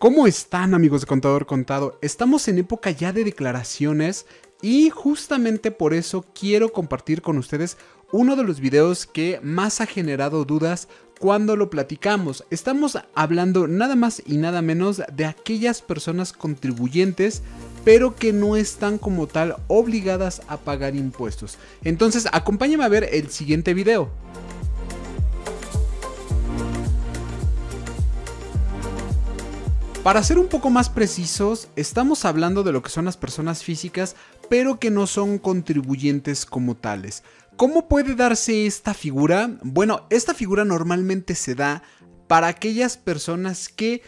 ¿Cómo están amigos de Contador Contado? Estamos en época ya de declaraciones y justamente por eso quiero compartir con ustedes uno de los videos que más ha generado dudas cuando lo platicamos. Estamos hablando nada más y nada menos de aquellas personas contribuyentes pero que no están como tal obligadas a pagar impuestos. Entonces acompáñame a ver el siguiente video. Para ser un poco más precisos, estamos hablando de lo que son las personas físicas, pero que no son contribuyentes como tales. ¿Cómo puede darse esta figura? Bueno, esta figura normalmente se da para aquellas personas que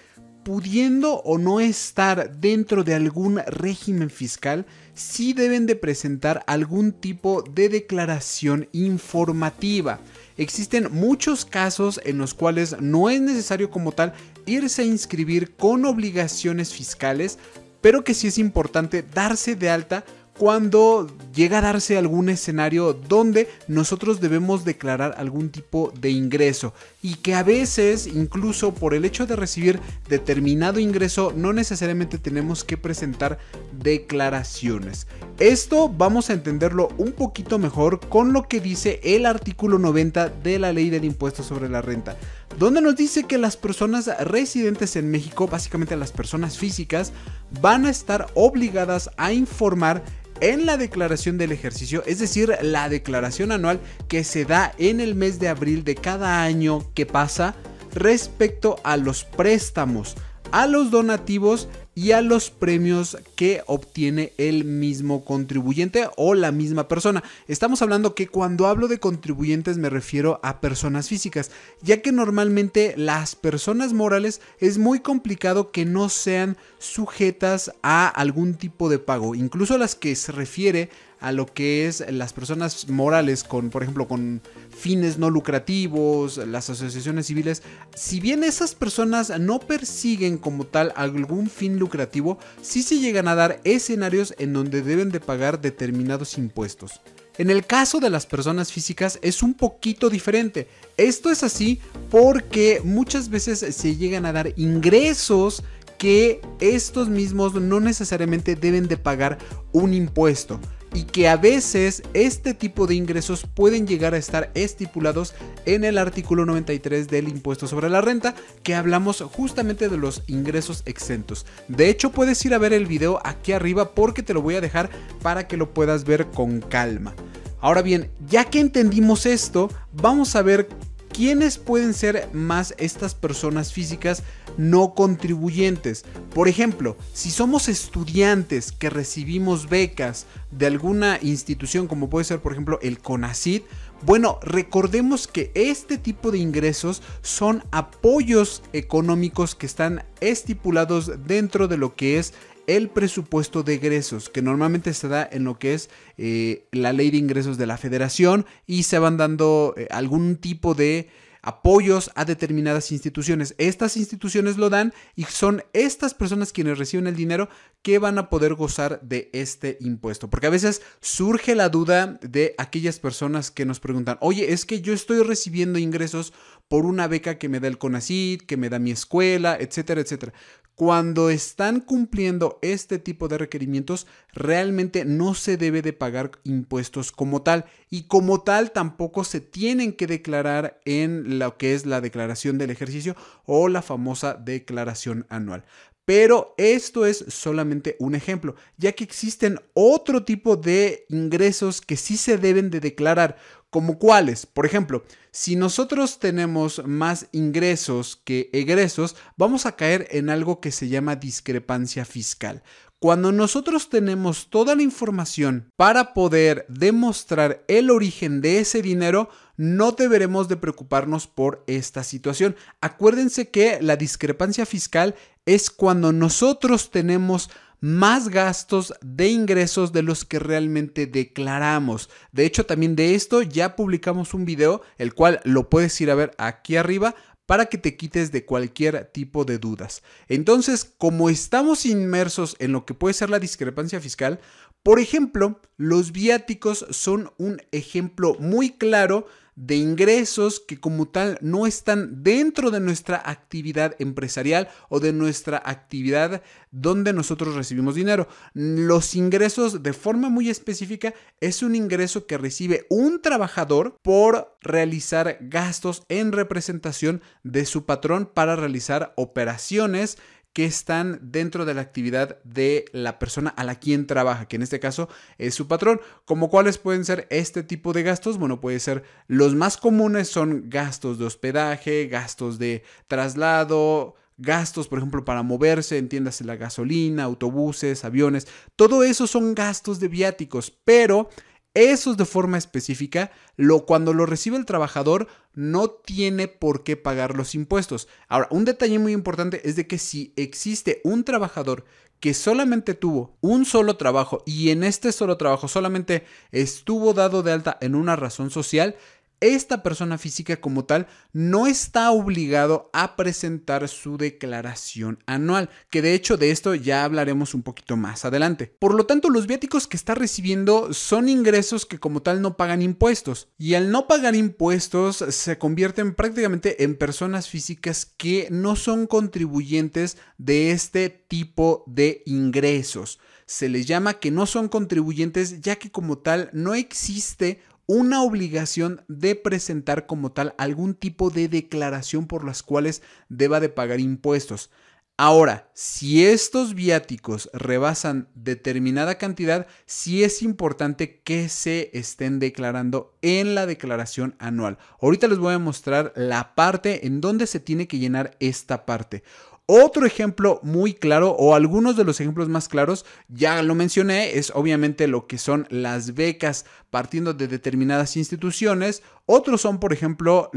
pudiendo o no estar dentro de algún régimen fiscal, sí deben de presentar algún tipo de declaración informativa. Existen muchos casos en los cuales no es necesario como tal irse a inscribir con obligaciones fiscales, pero que sí es importante darse de alta cuando llega a darse algún escenario donde nosotros debemos declarar algún tipo de ingreso y que a veces incluso por el hecho de recibir determinado ingreso no necesariamente tenemos que presentar declaraciones. Esto vamos a entenderlo un poquito mejor con lo que dice el artículo 90 de la ley del impuesto sobre la renta donde nos dice que las personas residentes en México, básicamente las personas físicas, van a estar obligadas a informar en la declaración del ejercicio, es decir, la declaración anual que se da en el mes de abril de cada año que pasa respecto a los préstamos, a los donativos y a los premios que obtiene el mismo contribuyente o la misma persona. Estamos hablando que cuando hablo de contribuyentes me refiero a personas físicas, ya que normalmente las personas morales es muy complicado que no sean sujetas a algún tipo de pago, incluso las que se refiere a lo que es las personas morales con, por ejemplo, con fines no lucrativos, las asociaciones civiles, si bien esas personas no persiguen como tal algún fin lucrativo, sí se llegan a dar escenarios en donde deben de pagar determinados impuestos. En el caso de las personas físicas es un poquito diferente. Esto es así porque muchas veces se llegan a dar ingresos que estos mismos no necesariamente deben de pagar un impuesto y que a veces este tipo de ingresos pueden llegar a estar estipulados en el artículo 93 del impuesto sobre la renta, que hablamos justamente de los ingresos exentos. De hecho, puedes ir a ver el video aquí arriba porque te lo voy a dejar para que lo puedas ver con calma. Ahora bien, ya que entendimos esto, vamos a ver ¿Quiénes pueden ser más estas personas físicas no contribuyentes? Por ejemplo, si somos estudiantes que recibimos becas de alguna institución como puede ser por ejemplo el CONACID, bueno, recordemos que este tipo de ingresos son apoyos económicos que están estipulados dentro de lo que es el presupuesto de egresos, que normalmente se da en lo que es eh, la ley de ingresos de la federación y se van dando eh, algún tipo de apoyos a determinadas instituciones. Estas instituciones lo dan y son estas personas quienes reciben el dinero que van a poder gozar de este impuesto. Porque a veces surge la duda de aquellas personas que nos preguntan, oye, es que yo estoy recibiendo ingresos por una beca que me da el CONACID, que me da mi escuela, etcétera, etcétera. Cuando están cumpliendo este tipo de requerimientos, realmente no se debe de pagar impuestos como tal y como tal tampoco se tienen que declarar en lo que es la declaración del ejercicio o la famosa declaración anual. Pero esto es solamente un ejemplo, ya que existen otro tipo de ingresos que sí se deben de declarar, ¿Como cuáles? Por ejemplo, si nosotros tenemos más ingresos que egresos, vamos a caer en algo que se llama discrepancia fiscal. Cuando nosotros tenemos toda la información para poder demostrar el origen de ese dinero, no deberemos de preocuparnos por esta situación. Acuérdense que la discrepancia fiscal es cuando nosotros tenemos más gastos de ingresos de los que realmente declaramos. De hecho, también de esto ya publicamos un video, el cual lo puedes ir a ver aquí arriba para que te quites de cualquier tipo de dudas. Entonces, como estamos inmersos en lo que puede ser la discrepancia fiscal, por ejemplo, los viáticos son un ejemplo muy claro de ingresos que como tal no están dentro de nuestra actividad empresarial o de nuestra actividad donde nosotros recibimos dinero. Los ingresos de forma muy específica es un ingreso que recibe un trabajador por realizar gastos en representación de su patrón para realizar operaciones que están dentro de la actividad de la persona a la quien trabaja, que en este caso es su patrón. Como cuáles pueden ser este tipo de gastos? Bueno, puede ser los más comunes son gastos de hospedaje, gastos de traslado, gastos, por ejemplo, para moverse, entiéndase la gasolina, autobuses, aviones, todo eso son gastos de viáticos, pero eso es de forma específica, lo cuando lo recibe el trabajador no tiene por qué pagar los impuestos. Ahora, un detalle muy importante es de que si existe un trabajador que solamente tuvo un solo trabajo y en este solo trabajo solamente estuvo dado de alta en una razón social, esta persona física como tal no está obligado a presentar su declaración anual, que de hecho de esto ya hablaremos un poquito más adelante. Por lo tanto, los viáticos que está recibiendo son ingresos que como tal no pagan impuestos y al no pagar impuestos se convierten prácticamente en personas físicas que no son contribuyentes de este tipo de ingresos se les llama que no son contribuyentes ya que como tal no existe una obligación de presentar como tal algún tipo de declaración por las cuales deba de pagar impuestos. Ahora, si estos viáticos rebasan determinada cantidad, sí es importante que se estén declarando en la declaración anual. Ahorita les voy a mostrar la parte en donde se tiene que llenar esta parte. Otro ejemplo muy claro, o algunos de los ejemplos más claros, ya lo mencioné, es obviamente lo que son las becas partiendo de determinadas instituciones. Otros son, por ejemplo,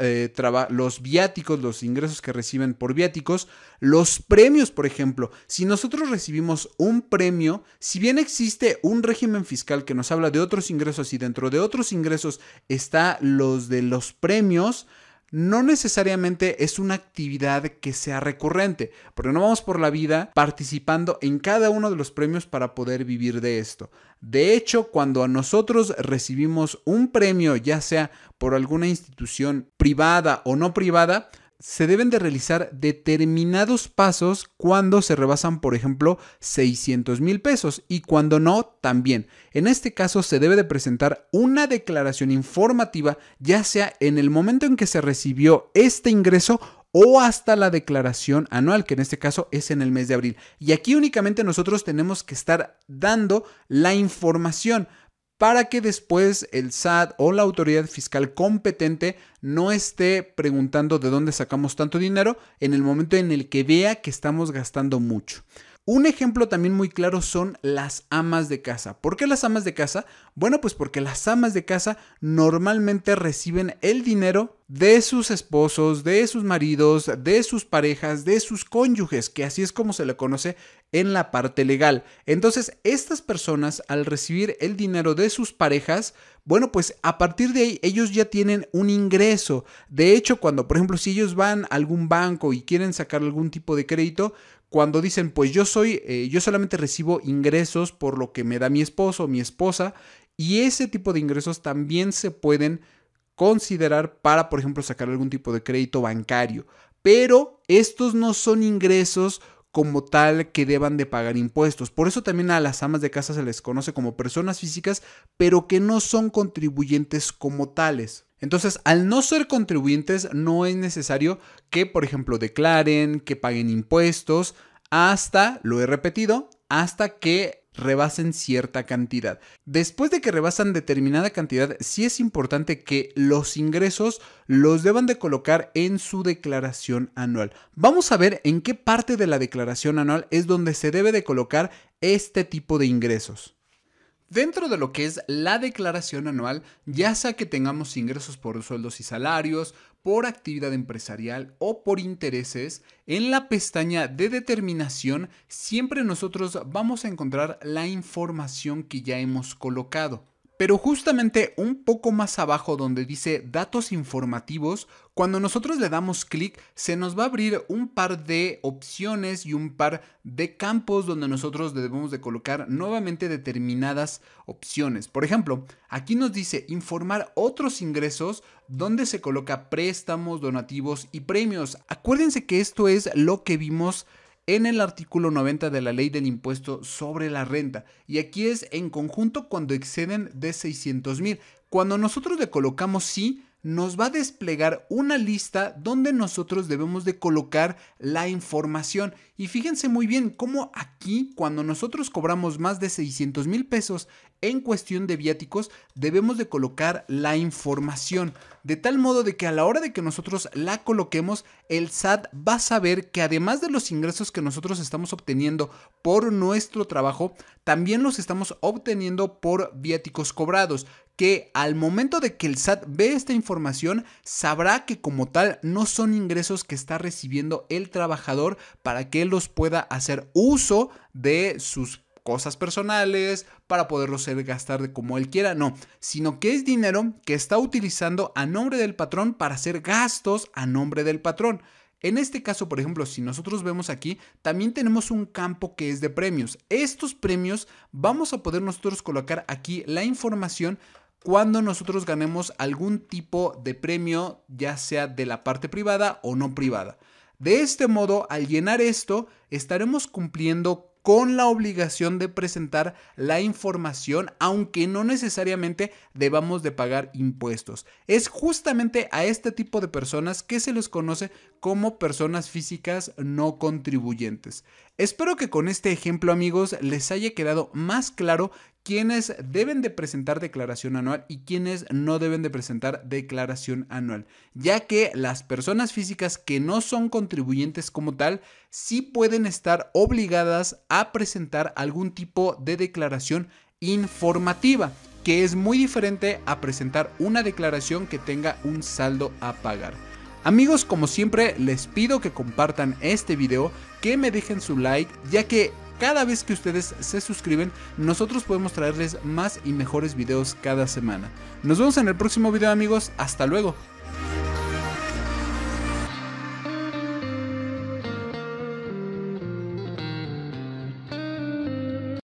eh, los, viáticos, los ingresos que reciben por viáticos. Los premios, por ejemplo. Si nosotros recibimos un premio, si bien existe un régimen fiscal que nos habla de otros ingresos y dentro de otros ingresos está los de los premios, no necesariamente es una actividad que sea recurrente, porque no vamos por la vida participando en cada uno de los premios para poder vivir de esto. De hecho, cuando nosotros recibimos un premio, ya sea por alguna institución privada o no privada, se deben de realizar determinados pasos cuando se rebasan, por ejemplo, 600 mil pesos y cuando no, también. En este caso, se debe de presentar una declaración informativa, ya sea en el momento en que se recibió este ingreso o hasta la declaración anual, que en este caso es en el mes de abril. Y aquí únicamente nosotros tenemos que estar dando la información para que después el SAT o la autoridad fiscal competente no esté preguntando de dónde sacamos tanto dinero en el momento en el que vea que estamos gastando mucho. Un ejemplo también muy claro son las amas de casa. ¿Por qué las amas de casa? Bueno, pues porque las amas de casa normalmente reciben el dinero de sus esposos, de sus maridos, de sus parejas, de sus cónyuges, que así es como se le conoce en la parte legal. Entonces, estas personas al recibir el dinero de sus parejas, bueno, pues a partir de ahí ellos ya tienen un ingreso. De hecho, cuando, por ejemplo, si ellos van a algún banco y quieren sacar algún tipo de crédito, cuando dicen, pues yo soy, eh, yo solamente recibo ingresos por lo que me da mi esposo o mi esposa, y ese tipo de ingresos también se pueden considerar para, por ejemplo, sacar algún tipo de crédito bancario. Pero estos no son ingresos como tal que deban de pagar impuestos. Por eso también a las amas de casa se les conoce como personas físicas, pero que no son contribuyentes como tales. Entonces, al no ser contribuyentes, no es necesario que, por ejemplo, declaren, que paguen impuestos, hasta, lo he repetido, hasta que rebasen cierta cantidad. Después de que rebasan determinada cantidad, sí es importante que los ingresos los deban de colocar en su declaración anual. Vamos a ver en qué parte de la declaración anual es donde se debe de colocar este tipo de ingresos. Dentro de lo que es la declaración anual, ya sea que tengamos ingresos por sueldos y salarios, por actividad empresarial o por intereses, en la pestaña de determinación siempre nosotros vamos a encontrar la información que ya hemos colocado. Pero justamente un poco más abajo donde dice datos informativos, cuando nosotros le damos clic se nos va a abrir un par de opciones y un par de campos donde nosotros debemos de colocar nuevamente determinadas opciones. Por ejemplo, aquí nos dice informar otros ingresos donde se coloca préstamos, donativos y premios. Acuérdense que esto es lo que vimos en el artículo 90 de la ley del impuesto sobre la renta. Y aquí es en conjunto cuando exceden de 600 mil. Cuando nosotros le colocamos sí, nos va a desplegar una lista donde nosotros debemos de colocar la información. Y fíjense muy bien cómo aquí, cuando nosotros cobramos más de 600 mil pesos en cuestión de viáticos, debemos de colocar la información. De tal modo de que a la hora de que nosotros la coloquemos, el SAT va a saber que además de los ingresos que nosotros estamos obteniendo por nuestro trabajo, también los estamos obteniendo por viáticos cobrados, que al momento de que el SAT ve esta información, sabrá que como tal no son ingresos que está recibiendo el trabajador para que él los pueda hacer uso de sus cosas personales, para poderlos gastar gastar como él quiera, no, sino que es dinero que está utilizando a nombre del patrón para hacer gastos a nombre del patrón. En este caso, por ejemplo, si nosotros vemos aquí, también tenemos un campo que es de premios. Estos premios vamos a poder nosotros colocar aquí la información cuando nosotros ganemos algún tipo de premio, ya sea de la parte privada o no privada. De este modo, al llenar esto, estaremos cumpliendo con la obligación de presentar la información, aunque no necesariamente debamos de pagar impuestos. Es justamente a este tipo de personas que se les conoce como personas físicas no contribuyentes. Espero que con este ejemplo amigos les haya quedado más claro quiénes deben de presentar declaración anual y quiénes no deben de presentar declaración anual, ya que las personas físicas que no son contribuyentes como tal sí pueden estar obligadas a presentar algún tipo de declaración informativa que es muy diferente a presentar una declaración que tenga un saldo a pagar. Amigos, como siempre, les pido que compartan este video, que me dejen su like, ya que cada vez que ustedes se suscriben, nosotros podemos traerles más y mejores videos cada semana. Nos vemos en el próximo video amigos, hasta luego.